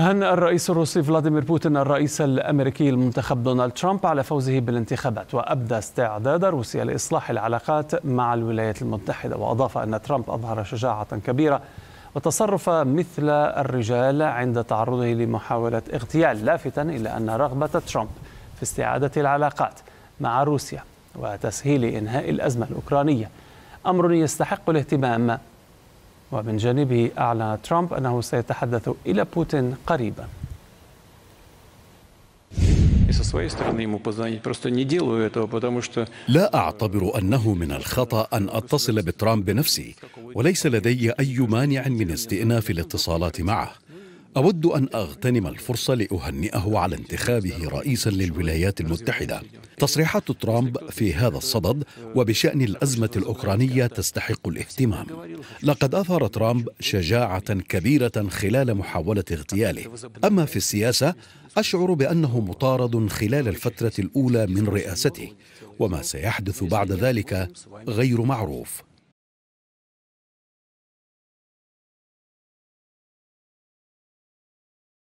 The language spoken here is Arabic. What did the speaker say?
هنأ الرئيس الروسي فلاديمير بوتين الرئيس الأمريكي المنتخب دونالد ترامب على فوزه بالانتخابات وأبدى استعداد روسيا لإصلاح العلاقات مع الولايات المتحدة وأضاف أن ترامب أظهر شجاعة كبيرة وتصرف مثل الرجال عند تعرضه لمحاولة اغتيال لافتا إلى أن رغبة ترامب في استعادة العلاقات مع روسيا وتسهيل إنهاء الأزمة الأوكرانية أمر يستحق الاهتمام ومن جانبه أعلن ترامب أنه سيتحدث إلى بوتين قريبا لا أعتبر أنه من الخطأ أن أتصل بترامب بنفسي وليس لدي أي مانع من استئناف الاتصالات معه أود أن أغتنم الفرصة لأهنئه على انتخابه رئيسا للولايات المتحدة تصريحات ترامب في هذا الصدد وبشان الازمه الاوكرانيه تستحق الاهتمام لقد اثار ترامب شجاعه كبيره خلال محاوله اغتياله اما في السياسه اشعر بانه مطارد خلال الفتره الاولى من رئاسته وما سيحدث بعد ذلك غير معروف